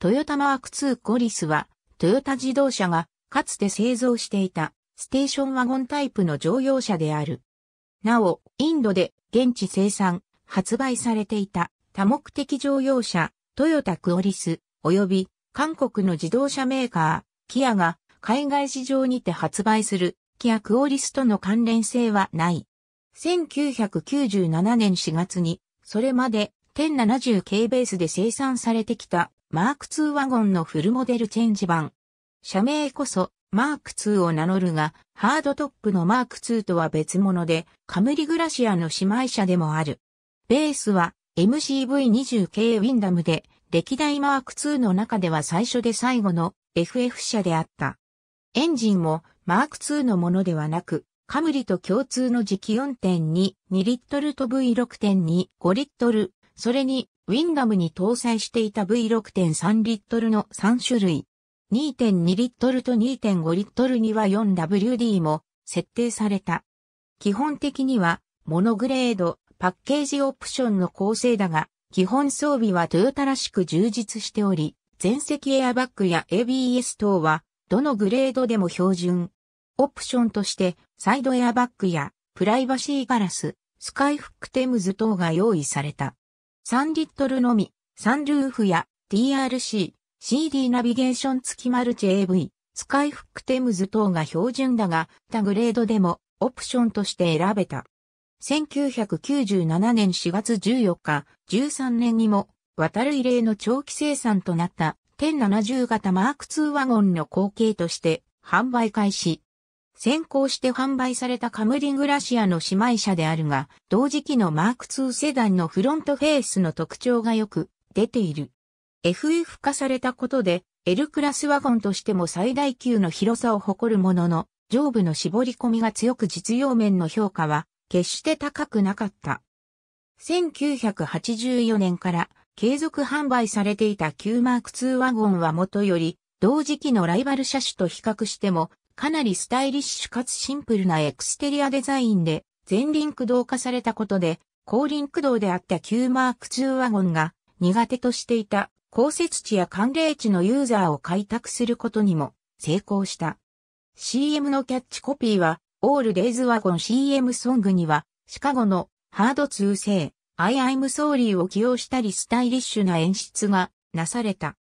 トヨタマーク2コリスは、トヨタ自動車がかつて製造していたステーションワゴンタイプの乗用車である。なお、インドで現地生産、発売されていた多目的乗用車、トヨタクオリス、及び韓国の自動車メーカー、キアが海外市場にて発売するキアクオリスとの関連性はない。1997年4月に、それまで1070系ベースで生産されてきたマーク2ワゴンのフルモデルチェンジ版。社名こそマーク2を名乗るが、ハードトップのマーク2とは別物で、カムリグラシアの姉妹車でもある。ベースは MCV20 k ウィンダムで、歴代マーク2の中では最初で最後の FF 車であった。エンジンもマーク2のものではなく、カムリと共通の磁気4.2、2リットルと V6.2、5リットル、それに、ウィンガムに搭載していた V6.3 リットルの3種類、2.2リットルと2.5リットルには 4WD も設定された。基本的には、モノグレード、パッケージオプションの構成だが、基本装備はトヨタらしく充実しており、全席エアバッグや ABS 等は、どのグレードでも標準。オプションとして、サイドエアバッグや、プライバシーガラス、スカイフックテムズ等が用意された。3リットルのみ、サンルーフや TRC、CD ナビゲーション付きマルチ AV、スカイフックテムズ等が標準だが、他グレードでもオプションとして選べた。1997年4月14日、13年にも、渡る異例の長期生産となった、1070型マーク2ワゴンの後継として、販売開始。先行して販売されたカムリングラシアの姉妹車であるが、同時期のマーク2セダンのフロントフェースの特徴がよく出ている。FF 化されたことで、L クラスワゴンとしても最大級の広さを誇るものの、上部の絞り込みが強く実用面の評価は決して高くなかった。1984年から継続販売されていた Q マーク2ワゴンはもとより同時期のライバル車種と比較してもかなりスタイリッシュかつシンプルなエクステリアデザインで、全輪駆動化されたことで、後輪駆動であった Q マーク2ワゴンが苦手としていた降雪地や寒冷地のユーザーを開拓することにも成功した。CM のキャッチコピーは、オールデイズワゴン CM ソングには、シカゴのハード2製、I ア m sorry を起用したりスタイリッシュな演出がなされた。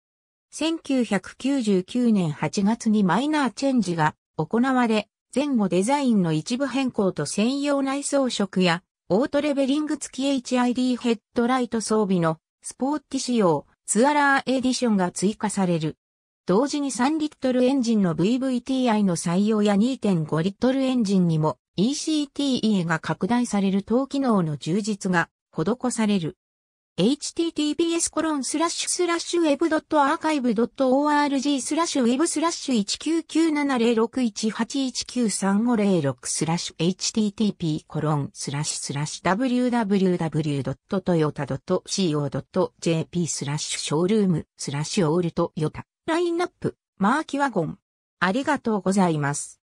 1999年8月にマイナーチェンジが行われ、前後デザインの一部変更と専用内装色や、オートレベリング付き HID ヘッドライト装備のスポーティ仕様、ツアラーエディションが追加される。同時に3リットルエンジンの VVTI の採用や2.5リットルエンジンにも ECTE が拡大される等機能の充実が施される。https コロンスラッシュスラッシュ web.archive.org スラッシュ web スラッシュ19970618193506スラッシュ http コロンスラッシュスラッシュ www.toyota.co.jp スラッシュショールームスラッシュオールトヨタラインナップマーキワゴンありがとうございます。